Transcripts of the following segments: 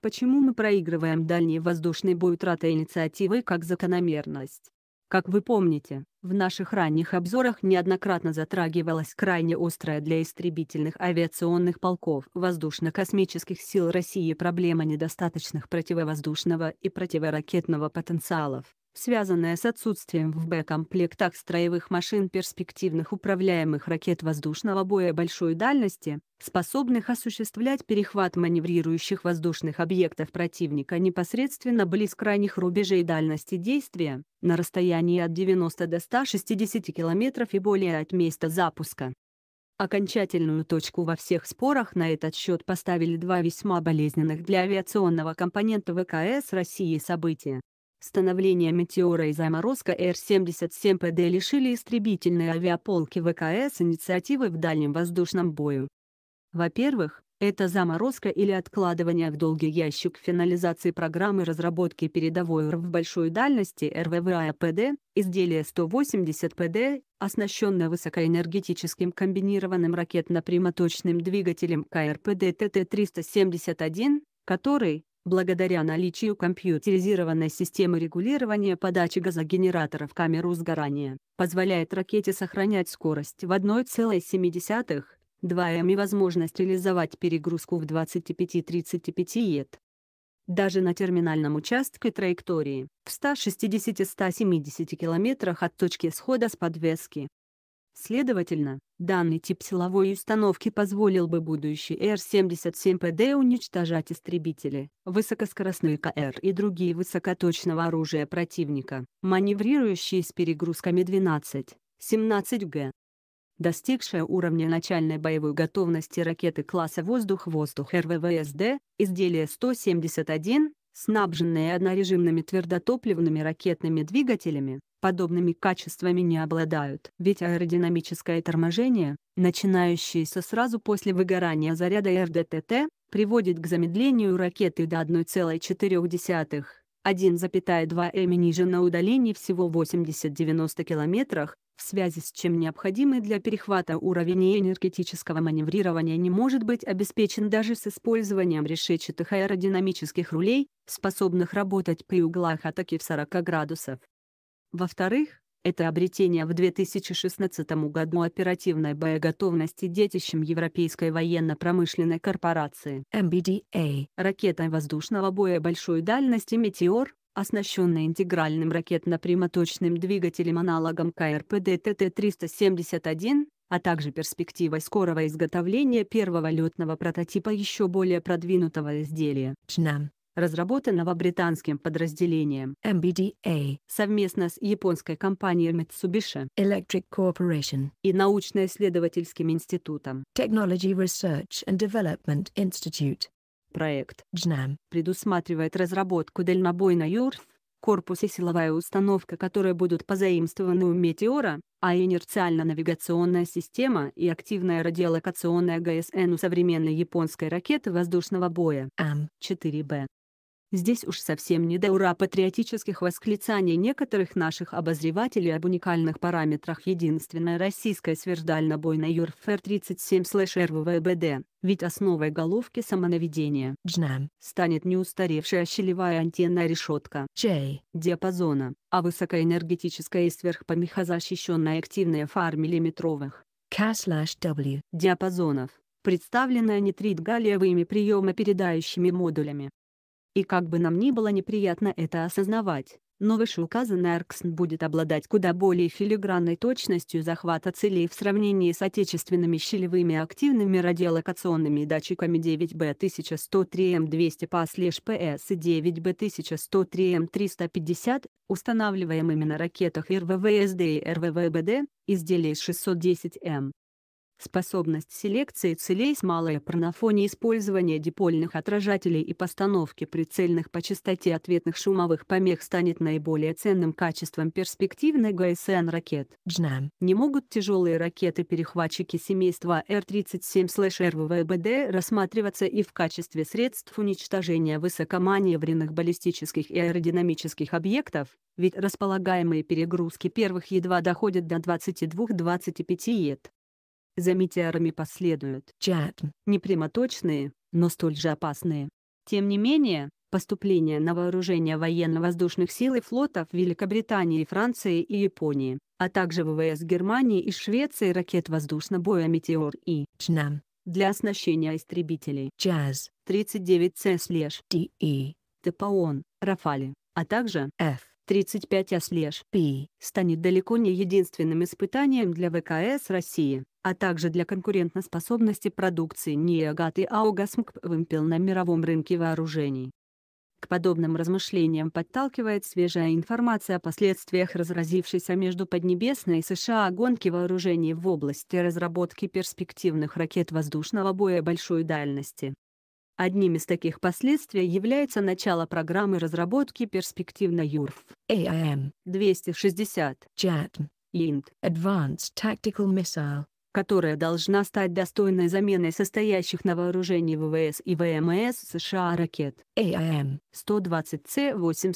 Почему мы проигрываем дальний воздушный бой утрата инициативы как закономерность? Как вы помните, в наших ранних обзорах неоднократно затрагивалась крайне острая для истребительных авиационных полков воздушно-космических сил России проблема недостаточных противовоздушного и противоракетного потенциалов связанная с отсутствием в Б-комплектах строевых машин перспективных управляемых ракет воздушного боя большой дальности, способных осуществлять перехват маневрирующих воздушных объектов противника непосредственно близ крайних рубежей дальности действия, на расстоянии от 90 до 160 км и более от места запуска. Окончательную точку во всех спорах на этот счет поставили два весьма болезненных для авиационного компонента ВКС России события. Становление «Метеора» и заморозка Р-77ПД лишили истребительной авиаполки ВКС инициативы в дальнем воздушном бою. Во-первых, это заморозка или откладывание в долгий ящик финализации программы разработки передовой РВ в большой дальности РВВАПД, изделие 180ПД, оснащенное высокоэнергетическим комбинированным ракетно-прямоточным двигателем КРПД ТТ-371, который, Благодаря наличию компьютеризированной системы регулирования подачи газогенератора в камеру сгорания, позволяет ракете сохранять скорость в 1,7 2М и возможность реализовать перегрузку в 25-35 ет. Даже на терминальном участке траектории, в 160-170 км от точки схода с подвески. Следовательно, Данный тип силовой установки позволил бы будущий Р-77ПД уничтожать истребители, высокоскоростные КР и другие высокоточного оружия противника, маневрирующие с перегрузками 12-17Г. Достигшая уровня начальной боевой готовности ракеты класса «Воздух-воздух» РВВСД, изделие 171, снабженные однорежимными твердотопливными ракетными двигателями, подобными качествами не обладают. Ведь аэродинамическое торможение, начинающееся сразу после выгорания заряда РДТТ, приводит к замедлению ракеты до 1,4, 1,2 м ниже на удалении всего 80-90 км, в связи с чем необходимый для перехвата уровень энергетического маневрирования не может быть обеспечен даже с использованием решетчатых аэродинамических рулей, способных работать при углах атаки в 40 градусов. Во-вторых, это обретение в 2016 году оперативной боеготовности детищем Европейской военно-промышленной корпорации MBDA ракетой воздушного боя большой дальности «Метеор», оснащенной интегральным ракетно-прямоточным двигателем-аналогом КРПД ТТ-371, а также перспективой скорого изготовления первого летного прототипа еще более продвинутого изделия. Чнам разработанного британским подразделением MBDA совместно с японской компанией Mitsubishi Electric Corporation и научно-исследовательским институтом Technology Research and Development Institute. Проект JNAM предусматривает разработку дальнобойной ЮРФ, корпус и силовая установка, которые будут позаимствованы у «Метеора», а инерциально-навигационная система и активная радиолокационная ГСН у современной японской ракеты воздушного боя М-4Б. Здесь уж совсем не до ура патриотических восклицаний некоторых наших обозревателей об уникальных параметрах единственной российской сверхдальнобойной Юрфер 37 РВВБД, ведь основой головки самонаведения Джнам. станет не устаревшая щелевая антенная решетка J. диапазона, а высокоэнергетическая и сверхпомехозащищенная активная фар миллиметровых k диапазонов представленная нитрит-галлиевыми приемопередающими модулями. И как бы нам ни было неприятно это осознавать, но вышеуказанный Арксн будет обладать куда более филигранной точностью захвата целей в сравнении с отечественными щелевыми активными радиолокационными датчиками 9B1103М200 по PS и 9B1103М350, устанавливаемыми на ракетах РВВСД и РВВБД, изделий 610М. Способность селекции целей с малой про на использования дипольных отражателей и постановки прицельных по частоте ответных шумовых помех станет наиболее ценным качеством перспективной ГСН-ракет. Джнам. Не могут тяжелые ракеты-перехватчики семейства Р-37-РВВБД рассматриваться и в качестве средств уничтожения высокоманевренных баллистических и аэродинамических объектов, ведь располагаемые перегрузки первых едва доходят до 22-25 ед. За метеорами последуют чатки, не прямоточные, но столь же опасные. Тем не менее, поступление на вооружение военно-воздушных сил и флотов Великобритании, Франции и Японии, а также ВВС Германии и Швеции ракет воздушно боя «Метеор» и «Чнам» для оснащения истребителей ЧАЗ, 39 39C-DE, ТПОН, «Рафали», а также «Ф» 35 ослеж Пи станет далеко не единственным испытанием для ВКС России, а также для конкурентоспособности продукции Ниагат и Аугасмкп Вимпел на мировом рынке вооружений. К подобным размышлениям подталкивает свежая информация о последствиях разразившейся между Поднебесной и США гонки вооружений в области разработки перспективных ракет воздушного боя большой дальности. Одним из таких последствий является начало программы разработки перспективно ЮРФ AIM 260 JATM Advanced Tactical Missile которая должна стать достойной заменой состоящих на вооружении ВВС и ВМС США ракет aim 120 c 8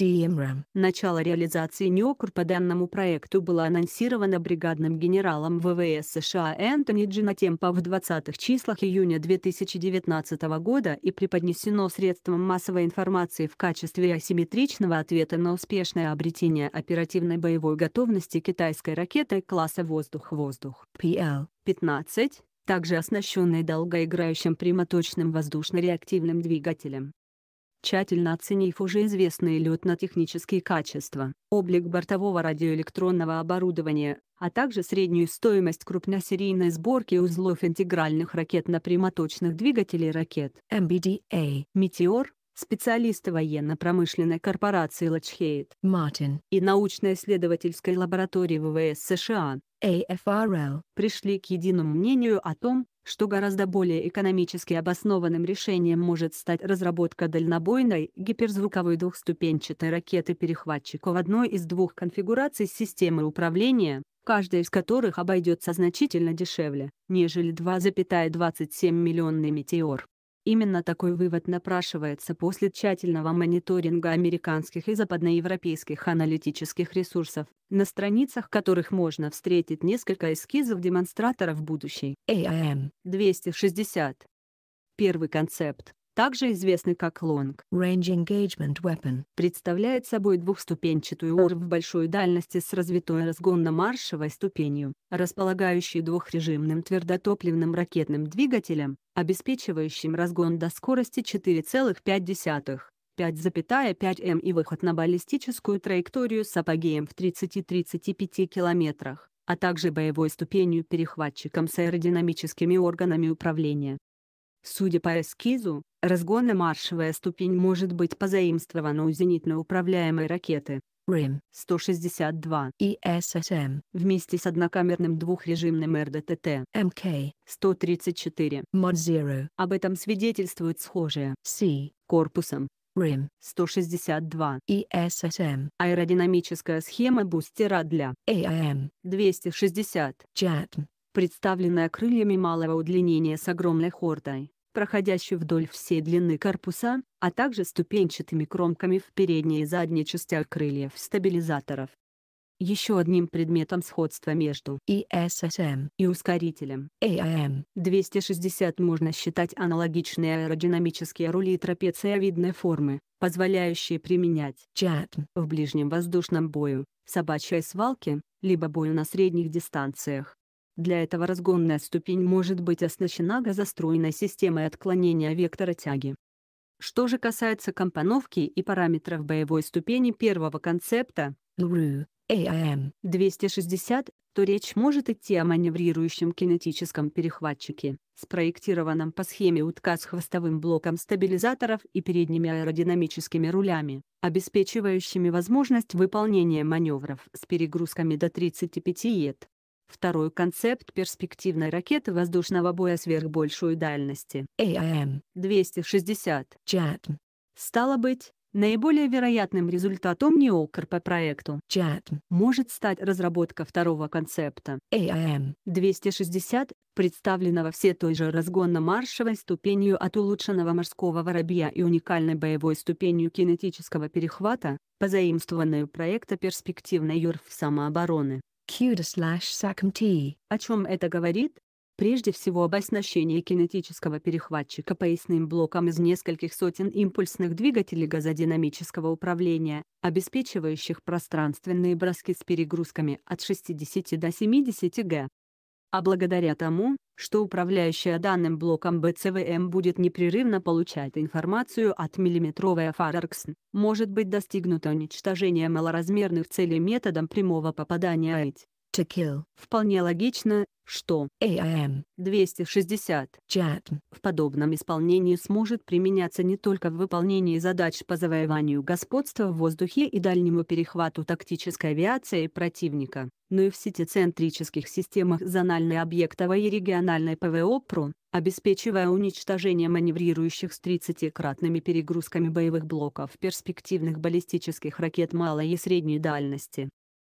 dmram Начало реализации НЕОКР по данному проекту было анонсировано бригадным генералом ВВС США Энтони Джинатемпо в 20-х числах июня 2019 года и преподнесено средством массовой информации в качестве асимметричного ответа на успешное обретение оперативной боевой готовности китайской ракеты класса воздух-воздух. ИАЛ-15, также оснащенный долгоиграющим прямоточным воздушно-реактивным двигателем. Тщательно оценив уже известные летно-технические качества, облик бортового радиоэлектронного оборудования, а также среднюю стоимость крупносерийной сборки узлов интегральных ракетно-прямоточных двигателей ракет MBDA а, «Метеор», специалисты военно-промышленной корпорации Lockheed Martin и научно-исследовательской лаборатории ВВС США, AFRL пришли к единому мнению о том, что гораздо более экономически обоснованным решением может стать разработка дальнобойной гиперзвуковой двухступенчатой ракеты-перехватчика в одной из двух конфигураций системы управления, каждая из которых обойдется значительно дешевле, нежели 2,27 миллионный метеор. Именно такой вывод напрашивается после тщательного мониторинга американских и западноевропейских аналитических ресурсов, на страницах которых можно встретить несколько эскизов демонстраторов будущей AIM 260. Первый концепт также известный как Long Range Engagement Weapon, представляет собой двухступенчатую ОРВ большой дальности с развитой разгонно-маршевой ступенью, располагающей двухрежимным твердотопливным ракетным двигателем, обеспечивающим разгон до скорости 4,5. 5,5 м и выход на баллистическую траекторию с апогеем в 30-35 километрах, а также боевой ступенью перехватчиком с аэродинамическими органами управления. Судя по эскизу, разгонно-маршевая ступень может быть позаимствована у зенитно-управляемой ракеты РИМ-162 и ССМ вместе с однокамерным двухрежимным РДТТ МК-134 Mod-0. Об этом свидетельствует схожее С корпусом РИМ-162 и ССМ. Аэродинамическая схема бустера для э АМ-260 JATM представленная крыльями малого удлинения с огромной хордой, проходящей вдоль всей длины корпуса, а также ступенчатыми кромками в передней и задней частях крыльев стабилизаторов. Еще одним предметом сходства между ESSM и ускорителем AIM-260 а можно считать аналогичные аэродинамические рули трапециевидной формы, позволяющие применять JATM в ближнем воздушном бою, собачьей свалке, либо бою на средних дистанциях. Для этого разгонная ступень может быть оснащена газоструйной системой отклонения вектора тяги. Что же касается компоновки и параметров боевой ступени первого концепта, LRU aim 260, то речь может идти о маневрирующем кинетическом перехватчике, спроектированном по схеме утка с хвостовым блоком стабилизаторов и передними аэродинамическими рулями, обеспечивающими возможность выполнения маневров с перегрузками до 35 ет. Второй концепт перспективной ракеты воздушного боя сверхбольшую дальности AIM-260 JATM стало быть, Наиболее вероятным результатом НИОКР по проекту CHAT может стать разработка второго концепта AIM-260, представленного все той же разгонно-маршевой ступенью от улучшенного морского воробья и уникальной боевой ступенью кинетического перехвата, позаимствованной у проекта перспективной ЮРФ самообороны. CUDA slash SACMT. О чем это говорит? Прежде всего об оснащении кинетического перехватчика поясным блоком из нескольких сотен импульсных двигателей газодинамического управления, обеспечивающих пространственные броски с перегрузками от 60 до 70 г. А благодаря тому, что управляющая данным блоком БЦВМ будет непрерывно получать информацию от миллиметровой Фарарксн, может быть достигнуто уничтожение малоразмерных целей методом прямого попадания АИТ. To kill. Вполне логично, что AIM 260 чат в подобном исполнении сможет применяться не только в выполнении задач по завоеванию господства в воздухе и дальнему перехвату тактической авиации противника, но и в сетецентрических системах зональной объектовой и региональной ПВО ПРО, обеспечивая уничтожение маневрирующих с 30-кратными перегрузками боевых блоков перспективных баллистических ракет малой и средней дальности.